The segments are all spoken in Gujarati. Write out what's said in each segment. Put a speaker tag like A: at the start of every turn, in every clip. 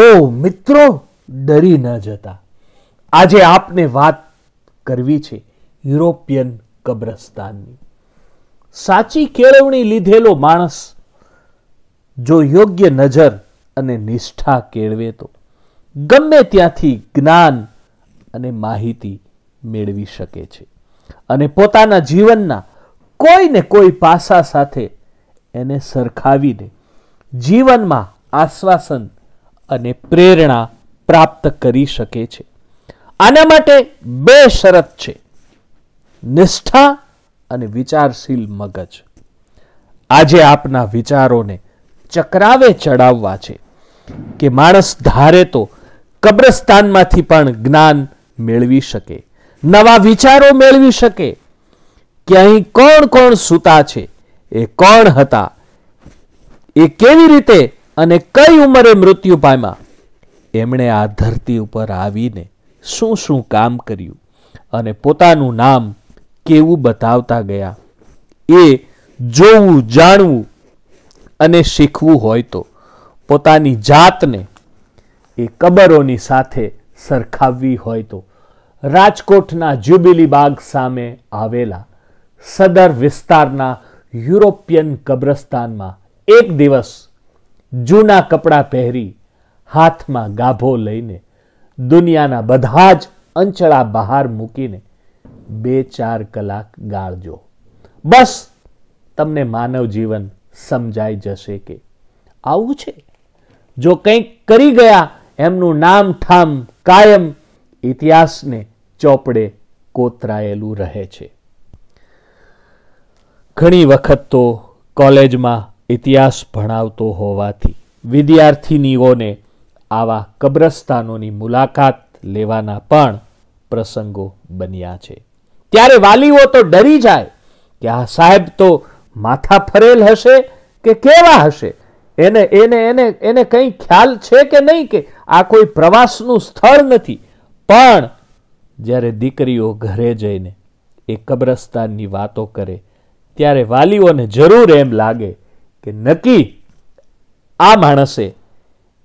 A: ઓ મિત્રો ડરી ન જતા આજે આપને વાત કરવી છે યુરોપિયન કબ્રસ્તાનની સાચી કેળવણી લીધેલો માણસ જો યોગ્ય નજર અને નિષ્ઠા કેળવે તો ગમે ત્યાંથી જ્ઞાન અને માહિતી મેળવી શકે છે અને પોતાના જીવનના કોઈ ને કોઈ પાસા સાથે એને સરખાવીને જીવનમાં આશ્વાસન અને પ્રેરણા પ્રાપ્ત કરી શકે છે આના માટે બે શરત છે નિષ્ઠા અને વિચારશીલ મગજ આજે આપના વિચારોને ચક્રાવે ચડાવવા છે કે માણસ ધારે તો કબ્રસ્તાનમાંથી પણ જ્ઞાન મેળવી શકે નવા વિચારો મેળવી શકે કે અહીં કોણ કોણ સૂતા છે એ કોણ હતા એ કેવી રીતે અને કઈ ઉંમરે મૃત્યુ પામ્યા એમણે આ ધરતી ઉપર આવીને શું શું કામ કર્યું અને પોતાનું નામ કેવું બતાવતા ગયા એ જોવું જાણવું અને શીખવું હોય તો પોતાની જાતને એ કબરોની સાથે સરખાવવી હોય તો રાજકોટના જ્યુબિલી બાગ સામે આવેલા સદર વિસ્તારના યુરોપિયન કબ્રસ્તાનમાં એક દિવસ જૂના કપડાં પહેરી હાથમાં ગાભો લઈને દુનિયાના બધા જ અંચળા બહાર મૂકીને બે ચાર કલાક ગાળજો બસ તમને માનવ જીવન સમજાઈ જશે કે આવું છે જો કંઈક કરી ગયા એમનું નામ ઠામ કાયમ ઇતિહાસને ચોપડે કોતરાયેલું રહે છે ઘણી વખત તો કોલેજમાં ઇતિહાસ ભણાવતો હોવાથી વિદ્યાર્થિનીઓને આવા કબ્રસ્તાનોની મુલાકાત લેવાના પણ પ્રસંગો બન્યા છે ત્યારે વાલીઓ તો ડરી જાય કે આ સાહેબ તો માથા ફરેલ હશે કે કેવા હશે એને એને એને એને કંઈ ખ્યાલ છે કે નહીં કે આ કોઈ પ્રવાસનું સ્થળ નથી પણ જ્યારે દીકરીઓ ઘરે જઈને એ કબ્રસ્તાનની વાતો કરે ત્યારે વાલીઓને જરૂર એમ લાગે કે નક્કી આ માણસે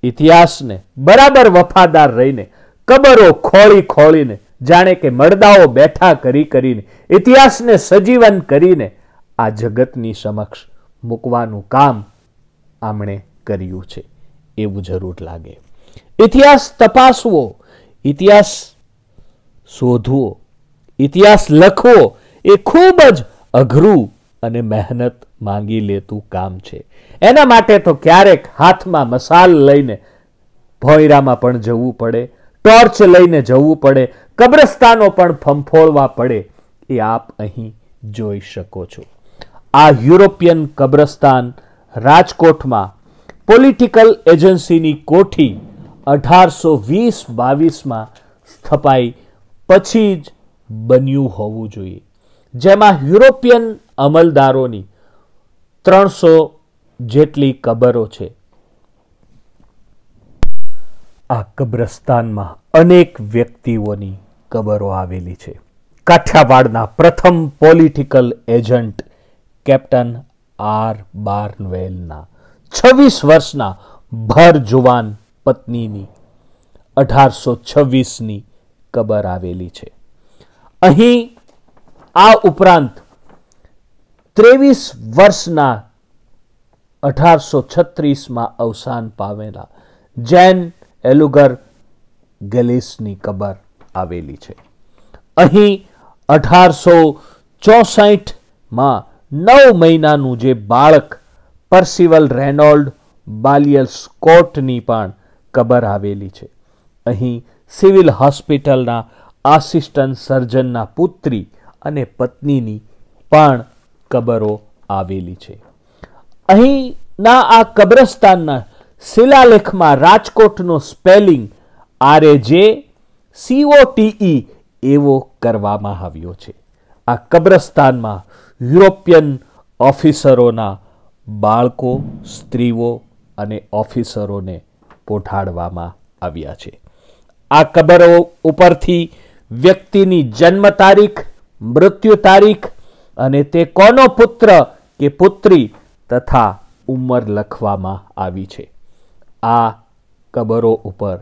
A: ઇતિહાસને બરાબર વફાદાર રહીને કબરો ખોળી ખોળીને જાણે કે મરદાઓ બેઠા કરી કરીને ઇતિહાસને સજીવન કરીને આ જગતની સમક્ષ મૂકવાનું કામ આમણે કર્યું છે એવું જરૂર લાગે ઇતિહાસ તપાસવો ઇતિહાસ શોધવો ઇતિહાસ લખવો એ ખૂબ જ અઘરું અને મહેનત માંગી લેતું કામ છે એના માટે તો ક્યારેક હાથમાં મસાલ લઈને ભોયરામાં પણ જવું પડે ટોર્ચ લઈને જવું પડે કબ્રસ્તાનો પણ ફંફોળવા પડે એ આપ અહીં જોઈ શકો છો આ યુરોપિયન કબ્રસ્તાન રાજકોટમાં પોલિટિકલ એજન્સીની કોઠી અઢારસો વીસ બાવીસમાં સ્થપાઈ પછી જ બન્યું હોવું જોઈએ જેમાં યુરોપિયન અમલદારોની ત્રણસો જેટલી કબરો છે આ કબ્રસ્તાનમાં અનેક વ્યક્તિઓની કબરો આવેલી છે કાઠિયાવાડના પ્રથમ પોલિટિકલ એજન્ટ કેપ્ટન આર બાર્નવેલના છવ્વીસ વર્ષના ભર જુવાન પત્નીની અઢારસો છવ્વીસની કબર આવેલી છે અહીં આ ઉપરાંત ત્રેવીસ વર્ષના અઢારસો છત્રીસમાં અવસાન પામેલા જૈન એલુગર ગેલિસની કબર આવેલી છે અહીં અઢારસો ચોસઠમાં નવ મહિનાનું જે બાળક પર્સિવલ રેનોલ્ડ બાલિયલ સ્કોટની પણ કબર આવેલી છે અહીં સિવિલ હોસ્પિટલના આસિસ્ટન્ટ સર્જનના પુત્રી અને પત્નીની પણ કબરો આવેલી છે અહીંના આ કબ્રસ્તાનના શિલાલેખમાં રાજકોટનો સ્પેલિંગ આર એ જે સીઓટીઈ એવો કરવામાં આવ્યો છે આ કબ્રસ્તાનમાં યુરોપિયન ઓફિસરોના બાળકો સ્ત્રીઓ અને ઓફિસરોને પોઠાડવામાં આવ્યા છે આ કબરો ઉપરથી વ્યક્તિની જન્મ તારીખ મૃત્યુ તારીખ અને તે કોનો પુત્ર કે પુત્રી તથા ઉંમર લખવામાં આવી છે આ કબરો ઉપર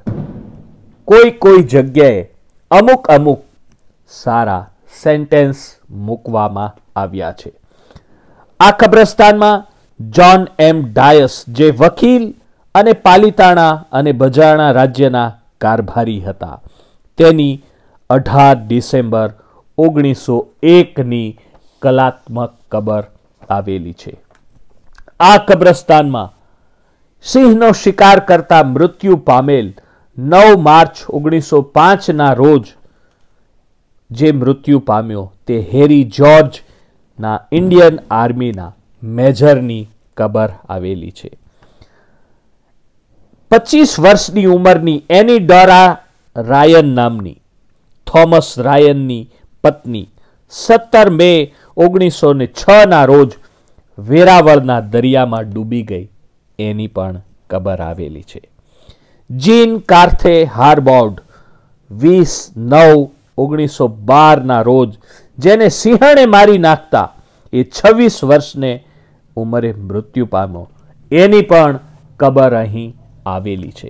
A: કોઈ કોઈ જગ્યાએ અમુક અમુક સારા સેન્ટેન્સ મૂકવામાં આવ્યા છે આ કબ્રસ્તાનમાં જ્હોન એમ ડાયસ જે વકીલ અને પાલિતાણા અને બજાણા રાજ્યના કારભારી હતા તેની અઢાર ડિસેમ્બર ઓગણીસો એકની કલાત્મક કબર આવેલી છે આ કબ્રસ્તાનમાં સિંહનો શિકાર કરતા મૃત્યુ પામેલ નવ માર્ચ ઓગણીસો પાંચના રોજ જે મૃત્યુ પામ્યો તે હેરી જ્યોર્જના ઇન્ડિયન આર્મીના મેજરની કબર આવેલી છે પચીસ વર્ષની ઉંમરની એની ડોરા રાયન નામની થોમસ રાયનની પત્ની સત્તર મે ઓગણીસો ને છના રોજ વેરાવળના દરિયામાં ડૂબી ગઈ એની પણ કબર આવેલી છે જીન કાર્થે હાર્બોર્ડ વીસ નવ ઓગણીસો બારના રોજ જેને સિંહણે મારી નાખતા એ છવ્વીસ વર્ષને ઉંમરે મૃત્યુ પામો એની પણ કબર અહીં આવેલી છે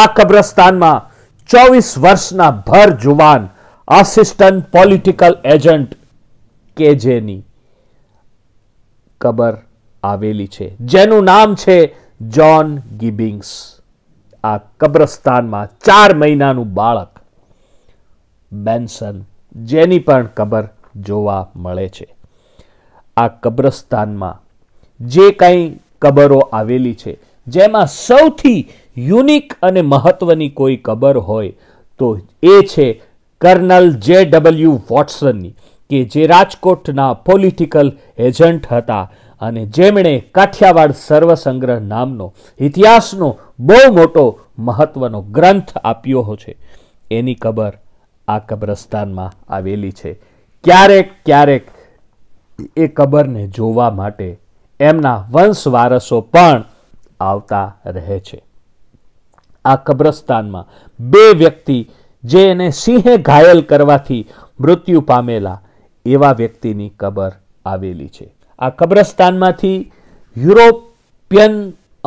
A: આ કબ્રસ્તાનમાં ચોવીસ વર્ષના ભર જુવાન આસિસ્ટન્ટ પોલિટિકલ એજન્ટ કે જેની કબર આવેલી છે જેનું નામ છે જોન ગિબિંગ્સ આ કબ્રસ્તાનમાં ચાર મહિનાનું બાળક બેન્સન જેની પણ કબર જોવા મળે છે આ કબ્રસ્તાનમાં જે કંઈ કબરો આવેલી છે જેમાં સૌથી યુનિક અને મહત્વની કોઈ કબર હોય તો એ છે કર્નલ જે ડબલ્યુ વોટ્સનની કે જે રાજકોટના પોલિટિકલ એજન્ટ હતા અને જેમણે કાઠિયાવાડ સર્વસંગ્રહ નામનો ઇતિહાસનો બહુ મોટો મહત્વનો ગ્રંથ આપ્યો છે એની કબર આ કબ્રસ્તાનમાં આવેલી છે ક્યારેક ક્યારેક એ કબરને જોવા માટે એમના વંશ વારસો પણ આવતા રહે છે આ કબ્રસ્તાનમાં બે વ્યક્તિ જે એને સિંહે ઘાયલ કરવાથી મૃત્યુ પામેલા એવા વ્યક્તિની કબર આવેલી છે આ કબ્રસ્તાનમાંથી યુરોપિયન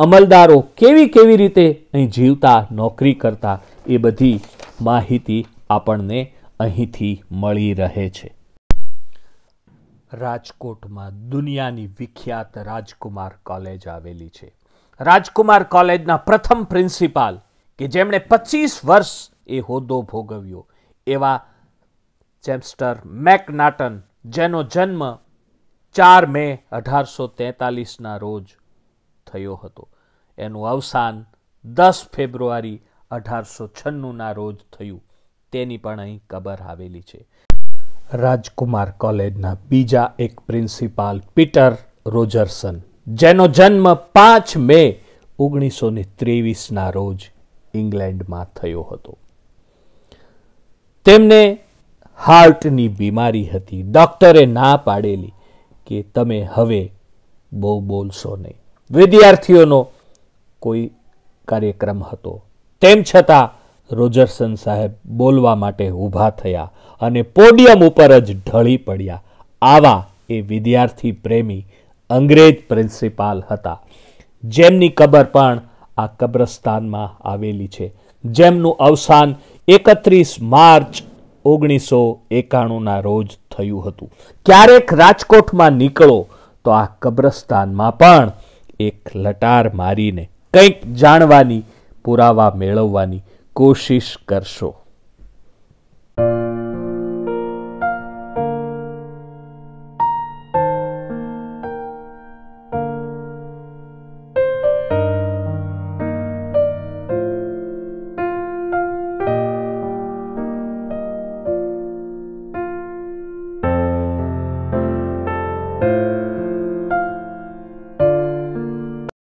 A: અમલદારો કેવી કેવી રીતે અહીં જીવતા નોકરી કરતા એ બધી માહિતી આપણને અહીંથી મળી રહે છે રાજકોટમાં દુનિયાની વિખ્યાત રાજકુમાર કોલેજ આવેલી છે રાજકુમાર કોલેજના પ્રથમ પ્રિન્સિપાલ કે જેમણે પચીસ વર્ષ એ હોદ્દો ભોગવ્યો એવા ચેમ્સ્ટર મેકનાટન જેનો જન્મ ચાર મે અઢારસો તેતાલીસના રોજ થયો હતો એનું અવસાન દસ ફેબ્રુઆરી અઢારસો છન્નુંના રોજ થયું તેની પણ અહીં કબર આવેલી છે રાજકુમાર કોલેજના બીજા એક પ્રિન્સિપાલ પીટર રોજર્સન જેનો જન્મ પાંચ મે ઓગણીસો ને ત્રેવીસના રોજ ઇંગ્લેન્ડમાં થયો હતો તેમને હાર્ટની બીમારી હતી ડૉક્ટરે ના પાડેલી કે તમે હવે બહુ બોલશો નહીં વિદ્યાર્થીઓનો કોઈ કાર્યક્રમ હતો તેમ છતાં રોજરસન સાહેબ બોલવા માટે ઊભા થયા અને પોડિયમ ઉપર જ ઢળી પડ્યા આવા એ વિદ્યાર્થી પ્રેમી અંગ્રેજ પ્રિન્સિપાલ હતા જેમની કબર પણ આ કબ્રસ્તાનમાં આવેલી છે જેમનું અવસાન એકત્રીસ માર્ચ ઓગણીસો એકાણુંના રોજ થયું હતું ક્યારેક રાજકોટમાં નીકળો તો આ કબ્રસ્તાનમાં પણ એક લટાર મારીને કંઈક જાણવાની પુરાવા મેળવવાની કોશિશ કરશો